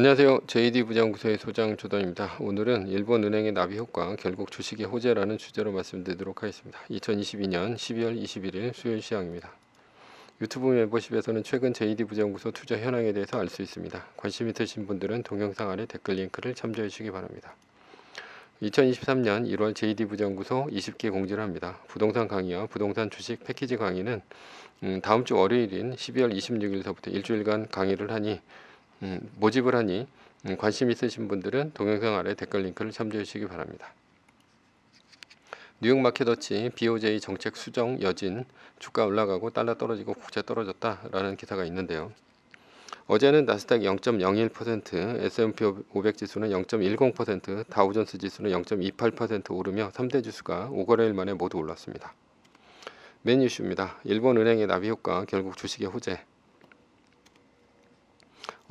안녕하세요. JD 부장구서의 소장 조던입니다. 오늘은 일본 은행의 나비 효과 결국 주식의 호재라는 주제로 말씀드리도록 하겠습니다. 2022년 12월 21일 수요일 시황입니다. 유튜브 멤버십에서는 최근 JD 부장구서 투자 현황에 대해서 알 수 있습니다. 관심 있으신 분들은 동영상 아래 댓글 링크를 참조해 주시기 바랍니다. 2023년 1월 JD 부장구소 20개 공지를 합니다. 부동산 강의와 부동산 주식 패키지 강의는 음, 다음 주 월요일인 12월 2 6일부터 일주일간 강의를 하니 음, 모집을 하니 음, 관심 있으신 분들은 동영상 아래 댓글 링크를 참조해 주시기 바랍니다. 뉴욕 마켓어치 BOJ 정책 수정 여진 주가 올라가고 달러 떨어지고 국채 떨어졌다라는 기사가 있는데요. 어제는 나스닥 0.01%, S&P 500 지수는 0.10%, 다우존스 지수는 0.28% 오르며 3대 지수가 5거래일 만에 모두 올랐습니다. 맨 뉴스입니다. 일본 은행의 나비 효과 결국 주식의 호재.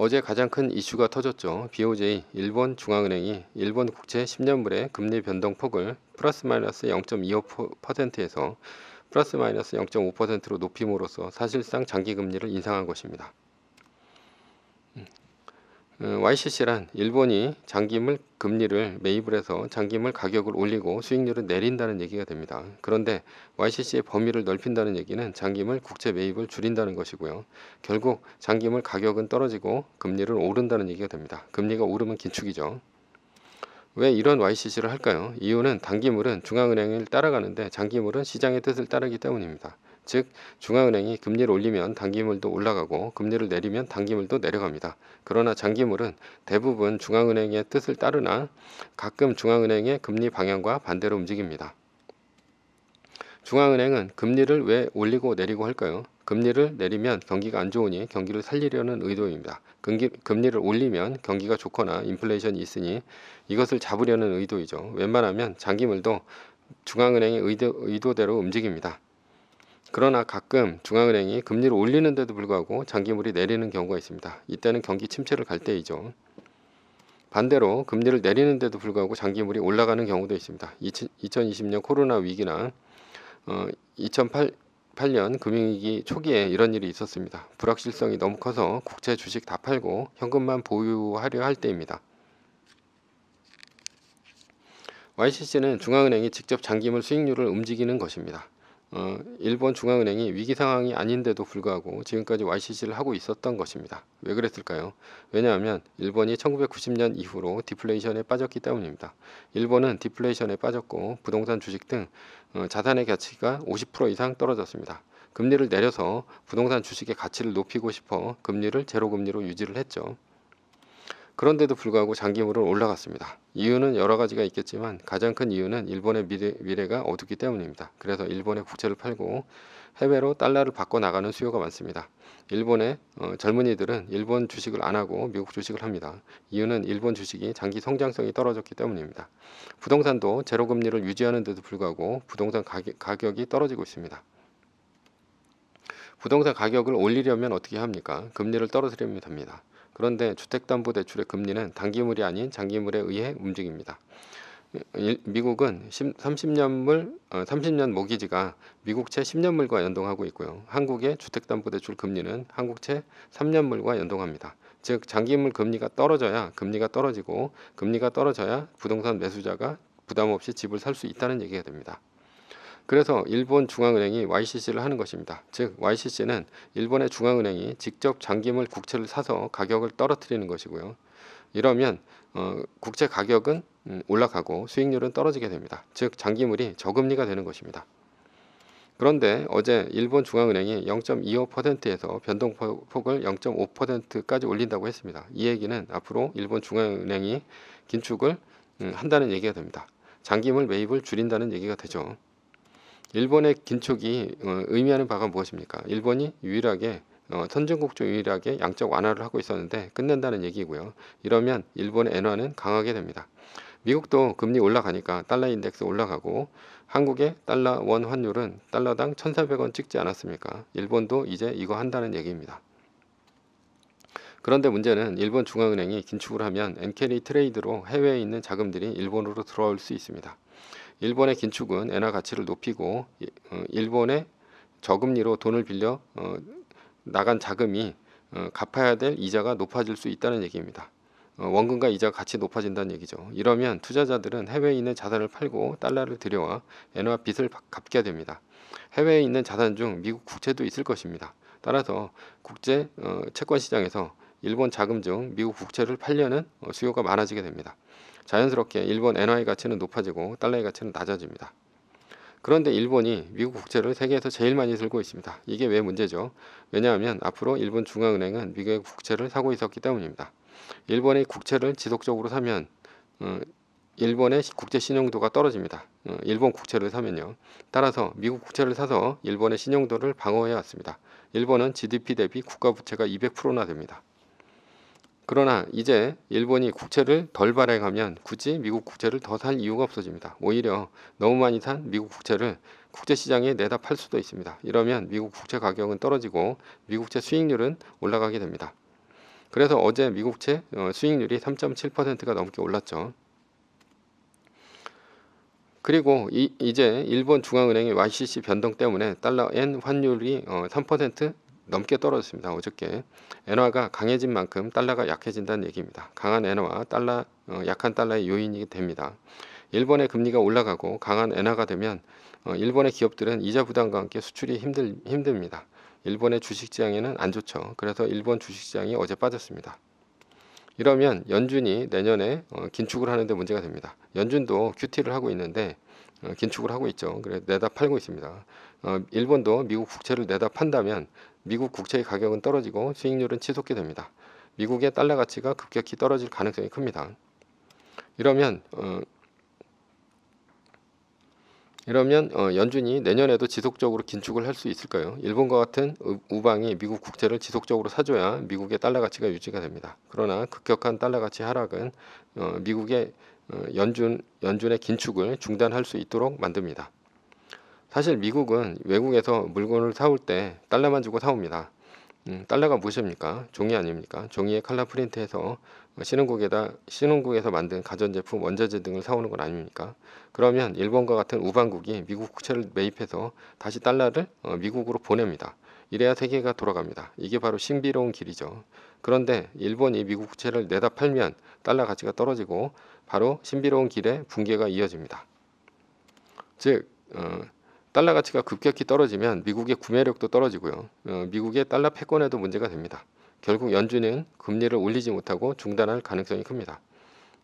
어제 가장 큰 이슈가 터졌죠. BOJ 일본 중앙은행이 일본 국채 10년물의 금리 변동폭을 플러스 마이너스 0.25%에서 플러스 마이너스 0.5%로 높임으로써 사실상 장기 금리를 인상한 것입니다. YCC란 어, 일본이 장기물 금리를 매입을 해서 장기물 가격을 올리고 수익률을 내린다는 얘기가 됩니다. 그런데 YCC의 범위를 넓힌다는 얘기는 장기물 국채 매입을 줄인다는 것이고요. 결국 장기물 가격은 떨어지고 금리를 오른다는 얘기가 됩니다. 금리가 오르면 긴축이죠. 왜 이런 YCC를 할까요? 이유는 단기물은 중앙은행을 따라가는데 장기물은 시장의 뜻을 따르기 때문입니다. 즉 중앙은행이 금리를 올리면 단기물도 올라가고 금리를 내리면 단기물도 내려갑니다. 그러나 장기물은 대부분 중앙은행의 뜻을 따르나 가끔 중앙은행의 금리 방향과 반대로 움직입니다. 중앙은행은 금리를 왜 올리고 내리고 할까요? 금리를 내리면 경기가 안 좋으니 경기를 살리려는 의도입니다. 금기, 금리를 올리면 경기가 좋거나 인플레이션이 있으니 이것을 잡으려는 의도이죠. 웬만하면 장기물도 중앙은행의 의도, 의도대로 움직입니다. 그러나 가끔 중앙은행이 금리를 올리는데도 불구하고 장기물이 내리는 경우가 있습니다. 이때는 경기 침체를 갈 때이죠. 반대로 금리를 내리는데도 불구하고 장기물이 올라가는 경우도 있습니다. 2020년 코로나 위기나 2008, 어, 8년 금융위기 초기에 이런 일이 있었습니다. 불확실성이 너무 커서 국채 주식 다 팔고 현금만 보유하려 할 때입니다. YCC는 중앙은행이 직접 장기물 수익률을 움직이는 것입니다. 어, 일본 중앙은행이 위기 상황이 아닌데도 불구하고 지금까지 YCC를 하고 있었던 것입니다. 왜 그랬을까요? 왜냐하면 일본이 1990년 이후로 디플레이션에 빠졌기 때문입니다. 일본은 디플레이션에 빠졌고 부동산 주식 등 어, 자산의 가치가 50% 이상 떨어졌습니다. 금리를 내려서 부동산 주식의 가치를 높이고 싶어 금리를 제로금리로 유지를 했죠. 그런데도 불구하고 장기물은 올라갔습니다. 이유는 여러 가지가 있겠지만 가장 큰 이유는 일본의 미래, 가 어둡기 때문입니다. 그래서 일본의 국채를 팔고 해외로 달러를 바꿔 나가는 수요가 많습니다. 일본의 어, 젊은이들은 일본 주식을 안 하고 미국 주식을 합니다. 이유는 일본 주식이 장기 성장성이 떨어졌기 때문입니다. 부동산도 제로금리를 유지하는데도 불구하고 부동산 가격, 가격이 떨어지고 있습니다. 부동산 가격을 올리려면 어떻게 합니까? 금리를 떨어뜨리면 됩니다. 그런데 주택담보대출의 금리는 단기물이 아닌 장기물에 의해 움직입니다. 미국은 30년물, 30년 어, 모기지가 미국채 10년물과 연동하고 있고요. 한국의 주택담보대출 금리는 한국채 3년물과 연동합니다. 즉 장기물 금리가 떨어져야 금리가 떨어지고 금리가 떨어져야 부동산 매수자가 부담 없이 집을 살 수 있다는 얘기가 됩니다. 그래서 일본 중앙은행이 YCC를 하는 것입니다. 즉 YCC는 일본의 중앙은행이 직접 장기물 국채를 사서 가격을 떨어뜨리는 것이고요. 이러면 어, 국채 가격은 음, 올라가고 수익률은 떨어지게 됩니다. 즉 장기물이 저금리가 되는 것입니다. 그런데 어제 일본 중앙은행이 0.25%에서 변동폭을 0.5%까지 올린다고 했습니다. 이 얘기는 앞으로 일본 중앙은행이 긴축을 음, 한다는 얘기가 됩니다. 장기물 매입을 줄인다는 얘기가 되죠. 일본의 긴축이 어, 의미하는 바가 무엇입니까? 일본이 유일하게 어, 선진국 중 유일하게 양적 완화를 하고 있었는데 끝낸다는 얘기고요. 이러면 일본의 엔화는 강하게 됩니다. 미국도 금리 올라가니까 달러 인덱스 올라가고 한국의 달러 원 환율은 달러당 1,400원 찍지 않았습니까? 일본도 이제 이거 한다는 얘기입니다. 그런데 문제는 일본 중앙은행이 긴축을 하면 NK 리 트레이드로 해외에 있는 자금들이 일본으로 들어올 수 있습니다. 일본의 긴축은 엔화 가치를 높이고 어, 일본의 저금리로 돈을 빌려 어, 나간 자금이 어, 갚아야 될 이자가 높아질 수 있다는 얘기입니다. 원금과 이자가 같이 높아진다는 얘기죠. 이러면 투자자들은 해외에 있는 자산을 팔고 달러를 들여와 엔화 빚을 갚게 됩니다. 해외에 있는 자산 중 미국 국채도 있을 것입니다. 따라서 국제 채권 시장에서 일본 자금 중 미국 국채를 팔려는 수요가 많아지게 됩니다. 자연스럽게 일본 엔화의 가치는 높아지고 달러의 가치는 낮아집니다. 그런데 일본이 미국 국채를 세계에서 제일 많이 들고 있습니다. 이게 왜 문제죠? 왜냐하면 앞으로 일본 중앙은행은 미국의 국채를 사고 있었기 때문입니다. 일본의 국채를 지속적으로 사면 음, 일본의 국제 신용도가 떨어집니다. 음, 일본 국채를 사면요. 따라서 미국 국채를 사서 일본의 신용도를 방어해 왔습니다. 일본은 GDP 대비 국가 부채가 200%나 됩니다. 그러나 이제 일본이 국채를 덜 발행하면 굳이 미국 국채를 더 살 이유가 없어집니다. 오히려 너무 많이 산 미국 국채를 국제시장에 내다 팔 수도 있습니다. 이러면 미국 국채 가격은 떨어지고 미국채 수익률은 올라가게 됩니다. 그래서 어제 미국채 어, 수익률이 3.7%가 넘게 올랐죠. 그리고 이, 제 일본 중앙은행의 YCC 변동 때문에 달러 엔 환율이 3% 어, 넘게 떨어졌습니다. 어저께 엔화가 강해진 만큼 달러가 약해진다는 얘기입니다. 강한 엔화와 달러, 어, 약한 달러의 요인이 됩니다. 일본의 금리가 올라가고 강한 엔화가 되면 어, 일본의 기업들은 이자 부담과 함께 수출이 힘들, 힘듭니다. 일본의 주식시장에는 안 좋죠. 그래서 일본 주식시장이 어제 빠졌습니다. 이러면 연준이 내년에 어, 긴축을 하는데 문제가 됩니다. 연준도 큐티를 하고 있는데 어, 긴축을 하고 있죠. 그래 내다 팔고 있습니다. 어, 일본도 미국 국채를 내다 판다면 미국 국채의 가격은 떨어지고 수익률은 치솟게 됩니다. 미국의 달러 가치가 급격히 떨어질 가능성이 큽니다. 이러면 어, 이러면 어, 연준이 내년에도 지속적으로 긴축을 할 수 있을까요? 일본과 같은 우방이 미국 국채를 지속적으로 사줘야 미국의 달러 가치가 유지가 됩니다. 그러나 급격한 달러 가치 하락은 어, 미국의 어, 연준 연준의 긴축을 중단할 수 있도록 만듭니다. 사실 미국은 외국에서 물건을 사올 때 달러만 주고 사옵니다. 음, 달러가 무엇입니까? 종이 아닙니까? 종이에 칼라 프린트해서 신흥국에다 신흥국에서 만든 가전제품, 원자재 등을 사오는 건 아닙니까? 그러면 일본과 같은 우방국이 미국 국채를 매입해서 다시 달러를 어, 미국으로 보냅니다. 이래야 세계가 돌아갑니다. 이게 바로 신비로운 길이죠. 그런데 일본이 미국 국채를 내다 팔면 달러 가치가 떨어지고 바로 신비로운 길에 붕괴가 이어집니다. 즉 어, 달러 가치가 급격히 떨어지면 미국의 구매력도 떨어지고요. 어, 미국의 달러 패권에도 문제가 됩니다. 결국 연준은 금리를 올리지 못하고 중단할 가능성이 큽니다.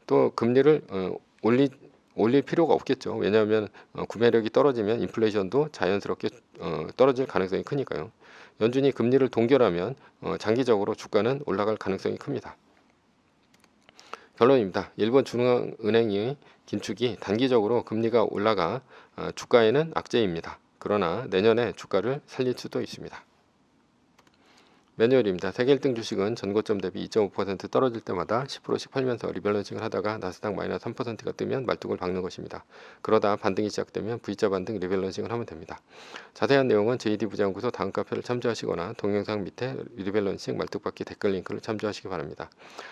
또 금리를 어, 올리, 올릴 필요가 없겠죠. 왜냐하면 어, 구매력이 떨어지면 인플레이션도 자연스럽게 떨어질 가능성이 크니까요. 연준이 금리를 동결하면 장기적으로 주가는 올라갈 가능성이 큽니다. 결론입니다. 일본 중앙은행의 긴축이 단기적으로 금리가 올라가 어, 주가에는 악재입니다. 그러나 내년에 주가를 살릴 수도 있습니다. 매뉴얼입니다. 세계 1등 주식은 전고점 대비 2.5% 떨어질 때마다 10%씩 팔면서 리밸런싱을 하다가 나스닥 마이너스 3%가 뜨면 말뚝을 박는 것입니다. 그러다 반등이 시작되면 V자 반등 리밸런싱을 하면 됩니다. 자세한 내용은 JD 부장구소 다음 카페를 참조하시거나 동영상 밑에 리밸런싱 말뚝박기 댓글 링크를 참조하시기 바랍니다.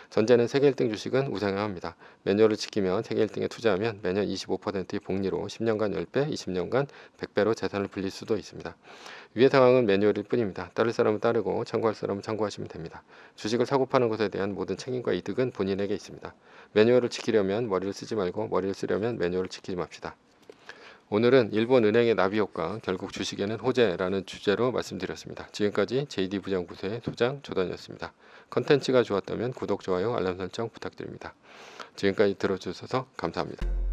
전제는 세계 1등 주식은 우상향합니다. 매뉴얼을 지키면 세계 1등에 투자하면 매년 25%의 복리로 10년간 10배, 20년간 100배로 재산을 불릴 수도 있습니다. 위의 상황은 매뉴얼일 뿐입니다. 따를 사람은 따르고 참고할 사람은 참고하시면 됩니다. 주식을 사고 파는 것에 대한 모든 책임과 이득은 본인에게 있습니다. 매뉴얼을 지키려면 머리를 쓰지 말고 머리를 쓰려면 매뉴얼을 지키지 맙시다. 오늘은 일본 은행의 나비 효과, 결국 주식에는 호재라는 주제로 말씀드렸습니다. 지금까지 JD 부장 부세의 소장 조단이었습니다. 컨텐츠가 좋았다면 구독, 좋아요, 알람 설정 부탁드립니다. 지금까지 들어주셔서 감사합니다.